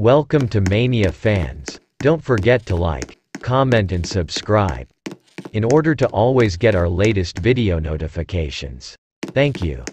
Welcome to Mania fans. Don't forget to like, comment and subscribe in order to always get our latest video notifications. Thank you.